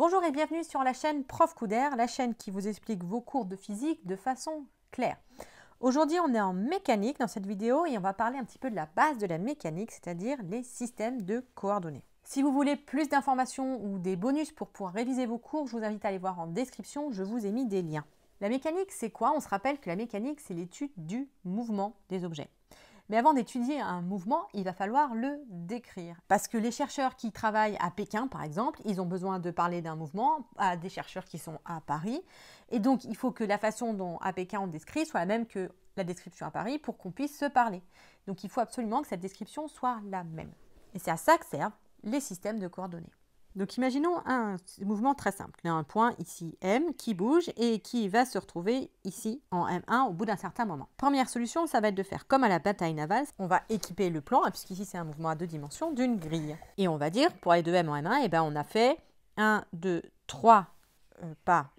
Bonjour et bienvenue sur la chaîne Prof la chaîne qui vous explique vos cours de physique de façon claire. Aujourd'hui, on est en mécanique dans cette vidéo et on va parler un petit peu de la base de la mécanique, c'est-à-dire les systèmes de coordonnées. Si vous voulez plus d'informations ou des bonus pour pouvoir réviser vos cours, je vous invite à aller voir en description, je vous ai mis des liens. La mécanique, c'est quoi On se rappelle que la mécanique, c'est l'étude du mouvement des objets. Mais avant d'étudier un mouvement, il va falloir le décrire. Parce que les chercheurs qui travaillent à Pékin, par exemple, ils ont besoin de parler d'un mouvement à des chercheurs qui sont à Paris. Et donc, il faut que la façon dont à Pékin on décrit soit la même que la description à Paris pour qu'on puisse se parler. Donc, il faut absolument que cette description soit la même. Et c'est à ça que servent les systèmes de coordonnées. Donc imaginons un mouvement très simple. On a un point ici M qui bouge et qui va se retrouver ici en M1 au bout d'un certain moment. Première solution, ça va être de faire comme à la bataille navale, on va équiper le plan, hein, puisqu'ici c'est un mouvement à deux dimensions, d'une grille. Et on va dire pour aller de M en M1, eh ben on a fait 1, 2, 3 pas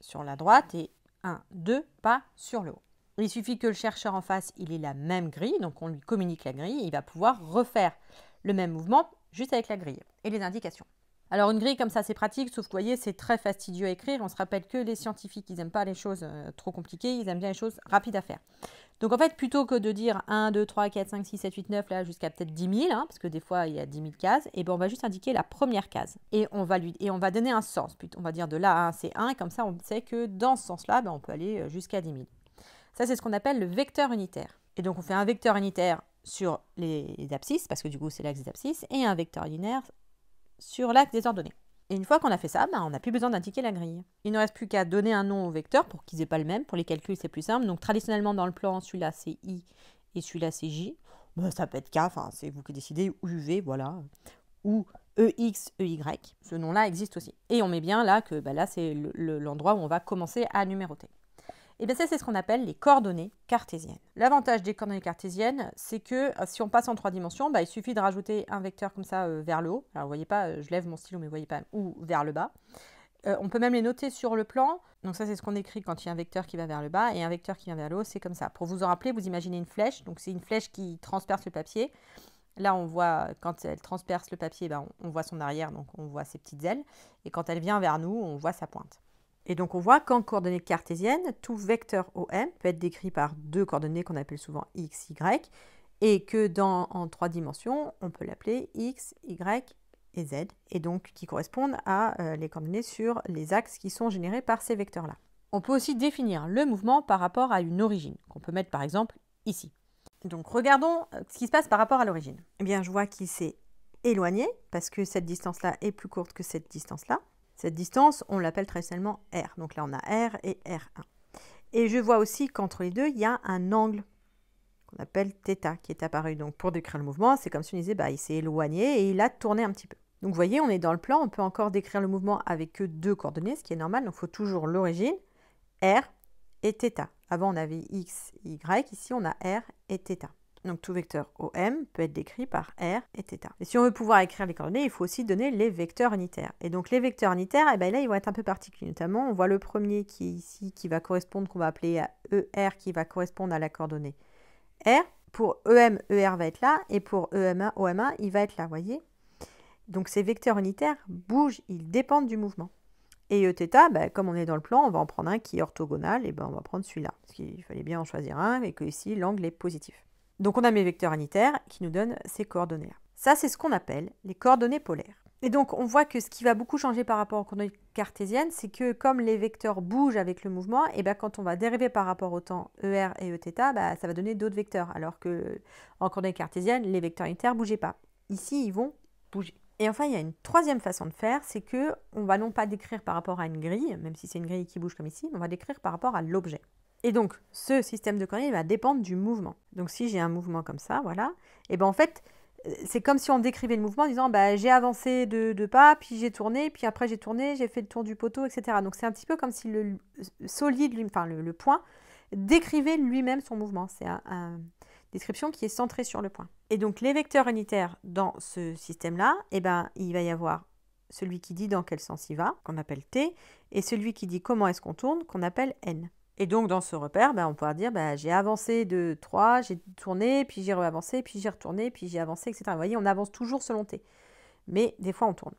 sur la droite et 1, 2 pas sur le haut. Il suffit que le chercheur en face, il ait la même grille, donc on lui communique la grille, il va pouvoir refaire le même mouvement juste avec la grille et les indications. Alors une grille comme ça, c'est pratique, sauf que vous voyez, c'est très fastidieux à écrire. On se rappelle que les scientifiques, ils n'aiment pas les choses euh, trop compliquées, ils aiment bien les choses rapides à faire. Donc en fait, plutôt que de dire 1, 2, 3, 4, 5, 6, 7, 8, 9, là jusqu'à peut-être 10 000, hein, parce que des fois il y a 10 000 cases, et eh ben on va juste indiquer la première case. Et on va, lui, et on va donner un sens. On va dire de là à 1, c'est 1, et comme ça on sait que dans ce sens-là, ben, on peut aller euh, jusqu'à 10 000. Ça, c'est ce qu'on appelle le vecteur unitaire. Et donc on fait un vecteur unitaire sur les abscisses, parce que du coup c'est l'axe des abscisses, et un vecteur linéaire sur l'axe des ordonnées. Et une fois qu'on a fait ça, bah, on n'a plus besoin d'indiquer la grille. Il ne reste plus qu'à donner un nom au vecteur pour qu'ils n'aient pas le même. Pour les calculs, c'est plus simple. Donc traditionnellement, dans le plan, celui-là c'est i et celui-là c'est j. Bah, ça peut être k, c'est vous qui décidez, ou uv, voilà. Ou EX, EY. Ce nom-là existe aussi. Et on met bien là que bah, là, c'est l'endroit où on va commencer à numéroter. Et eh bien ça, c'est ce qu'on appelle les coordonnées cartésiennes. L'avantage des coordonnées cartésiennes, c'est que euh, si on passe en trois dimensions, bah, il suffit de rajouter un vecteur comme ça euh, vers le haut. Alors vous voyez pas, euh, je lève mon stylo, mais vous voyez pas, ou vers le bas. on peut même les noter sur le plan. Donc ça, c'est ce qu'on écrit quand il y a un vecteur qui va vers le bas et un vecteur qui vient vers le haut. C'est comme ça. Pour vous en rappeler, vous imaginez une flèche. Donc c'est une flèche qui transperce le papier. Là, on voit, quand elle transperce le papier, bah, on voit son arrière, donc on voit ses petites ailes. Et quand elle vient vers nous, on voit sa pointe. Et donc on voit qu'en coordonnées cartésiennes, tout vecteur OM peut être décrit par deux coordonnées qu'on appelle souvent x, y, et que dans, en trois dimensions, on peut l'appeler x, y et z, et donc qui correspondent à euh, les coordonnées sur les axes qui sont générés par ces vecteurs-là. On peut aussi définir le mouvement par rapport à une origine, qu'on peut mettre par exemple ici. Donc regardons euh, ce qui se passe par rapport à l'origine. Eh bien je vois qu'il s'est éloigné, parce que cette distance-là est plus courte que cette distance-là. Cette distance, on l'appelle traditionnellement R. Donc là, on a R et R1. Et je vois aussi qu'entre les deux, il y a un angle qu'on appelle θ qui est apparu. Donc pour décrire le mouvement, c'est comme si on disait bah, il s'est éloigné et il a tourné un petit peu. Donc vous voyez, on est dans le plan, on peut encore décrire le mouvement avec que deux coordonnées, ce qui est normal. Donc il faut toujours l'origine, R et θ. Avant, on avait X, Y, ici on a R et θ. Donc tout vecteur OM peut être décrit par R et θ. Et si on veut pouvoir écrire les coordonnées, il faut aussi donner les vecteurs unitaires. Et donc les vecteurs unitaires, eh ben, là, ils vont être un peu particuliers. Notamment, on voit le premier qui est ici, qui va correspondre, qu'on va appeler ER, qui va correspondre à la coordonnée R. Pour EM, ER va être là, et pour EM1, OM1, il va être là, voyez Donc ces vecteurs unitaires bougent, ils dépendent du mouvement. Et Eθ, ben, comme on est dans le plan, on va en prendre un qui est orthogonal, et ben on va prendre celui-là. Parce qu'il fallait bien en choisir un, et que ici l'angle est positif. Donc on a mes vecteurs unitaires qui nous donnent ces coordonnées. -là. Ça, c'est ce qu'on appelle les coordonnées polaires. Et donc on voit que ce qui va beaucoup changer par rapport aux coordonnées cartésiennes, c'est que comme les vecteurs bougent avec le mouvement, et eh bien quand on va dériver par rapport au temps ER et Eθ, bah, ça va donner d'autres vecteurs, alors que en coordonnées cartésiennes, les vecteurs unitaires ne bougeaient pas. Ici, ils vont bouger. Et enfin, il y a une troisième façon de faire, c'est que on va non pas décrire par rapport à une grille, même si c'est une grille qui bouge comme ici, mais on va décrire par rapport à l'objet. Et donc, ce système de coordonnées va dépendre du mouvement. Donc, si j'ai un mouvement comme ça, voilà, et eh bien en fait, euh, c'est comme si on décrivait le mouvement en disant bah, j'ai avancé de deux pas, puis j'ai tourné, puis après j'ai tourné, j'ai fait le tour du poteau, etc. Donc, c'est un petit peu comme si le solide, enfin le, point, décrivait lui-même son mouvement. C'est une description qui est centrée sur le point. Et donc les vecteurs unitaires dans ce système-là, eh ben, il va y avoir celui qui dit dans quel sens il va, qu'on appelle t, et celui qui dit comment est-ce qu'on tourne, qu'on appelle n. Et donc, dans ce repère, ben, on pourra dire ben, j'ai avancé de 3, j'ai tourné, puis j'ai reavancé, puis j'ai retourné, puis j'ai avancé, etc. Vous voyez, on avance toujours selon T. Mais des fois, on tourne.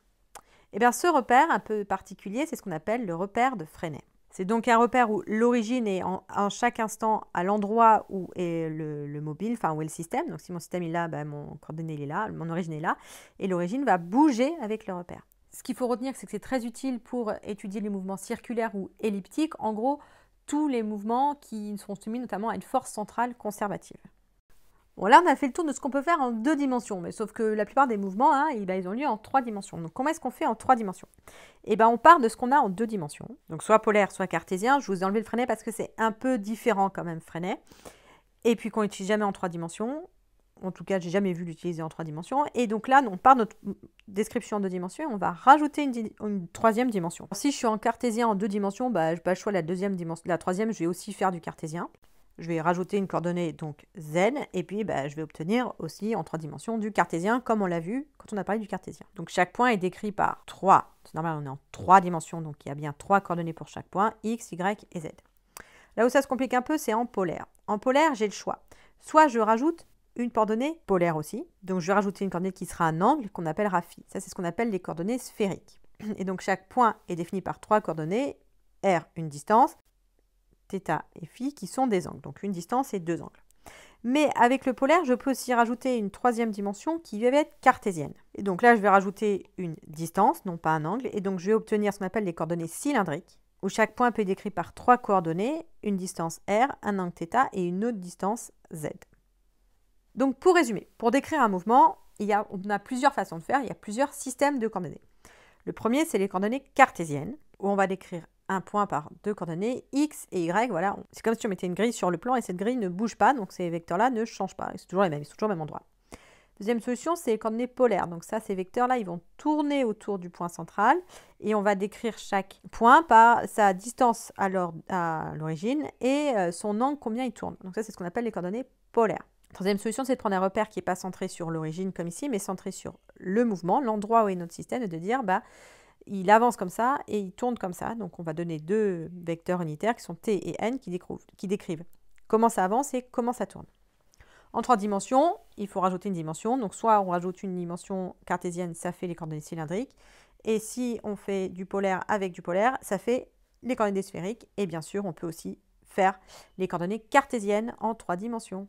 Et eh bien, ce repère un peu particulier, c'est ce qu'on appelle le repère de Freinet. C'est donc un repère où l'origine est en, chaque instant à l'endroit où est le, mobile, enfin où est le système. Donc si mon système est là, ben, mon coordonnée est là, mon origine est là, et l'origine va bouger avec le repère. Ce qu'il faut retenir, c'est que c'est très utile pour étudier les mouvements circulaires ou elliptiques. En gros, tous les mouvements qui sont soumis notamment à une force centrale conservative. Bon, là, on a fait le tour de ce qu'on peut faire en deux dimensions, mais sauf que la plupart des mouvements, hein, eh ben, ils ont lieu en trois dimensions. Donc, comment est-ce qu'on fait en trois dimensions Eh ben, on part de ce qu'on a en deux dimensions, donc soit polaire, soit cartésien. Je vous ai enlevé le freinet parce que c'est un peu différent quand même, freinet. Et puis qu'on n'utilise jamais en trois dimensions. En tout cas, j'ai jamais vu l'utiliser en trois dimensions. Et donc là, on part notre description en deux dimensions on va rajouter une, une troisième dimension. si je suis en cartésien en deux dimensions, bah, je pas le choix la deuxième dimension. La troisième, je vais aussi faire du cartésien. Je vais rajouter une coordonnée donc z et puis bah, je vais obtenir aussi en trois dimensions du cartésien comme on l'a vu quand on a parlé du cartésien. Donc chaque point est décrit par 3. C'est normal, on est en trois dimensions, donc il y a bien trois coordonnées pour chaque point, x, y et z. Là où ça se complique un peu, c'est en polaire. En polaire, j'ai le choix. Soit je rajoute une coordonnée polaire aussi. Donc je vais rajouter une coordonnée qui sera un angle qu'on appellera phi. Ça, c'est ce qu'on appelle les coordonnées sphériques. Et donc chaque point est défini par trois coordonnées, r, une distance, θ et phi, qui sont des angles. Donc une distance et deux angles. Mais avec le polaire, je peux aussi rajouter une troisième dimension qui va être cartésienne. Et donc là, je vais rajouter une distance, non pas un angle, et donc je vais obtenir ce qu'on appelle les coordonnées cylindriques, où chaque point peut être décrit par trois coordonnées, une distance r, un angle θ et une autre distance z. Donc pour résumer, pour décrire un mouvement, on a plusieurs façons de faire, il y a plusieurs systèmes de coordonnées. Le premier, c'est les coordonnées cartésiennes, où on va décrire un point par deux coordonnées, x et y, voilà. C'est comme si on mettait une grille sur le plan et cette grille ne bouge pas, donc ces vecteurs-là ne changent pas, ils sont toujours les mêmes, ils sont toujours au même endroit. Deuxième solution, c'est les coordonnées polaires. Donc ça, ces vecteurs-là, ils vont tourner autour du point central et on va décrire chaque point par sa distance à l'origine et euh, son angle, combien il tourne. Donc ça, c'est ce qu'on appelle les coordonnées polaires. Troisième solution, c'est de prendre un repère qui n'est pas centré sur l'origine comme ici, mais centré sur le mouvement, l'endroit où est notre système, et de dire, bah, il avance comme ça et il tourne comme ça. Donc on va donner deux vecteurs unitaires qui sont t et n qui qui décrivent comment ça avance et comment ça tourne. En trois dimensions, il faut rajouter une dimension. Donc soit on rajoute une dimension cartésienne, ça fait les coordonnées cylindriques. Et si on fait du polaire avec du polaire, ça fait les coordonnées sphériques. Et bien sûr, on peut aussi faire les coordonnées cartésiennes en trois dimensions.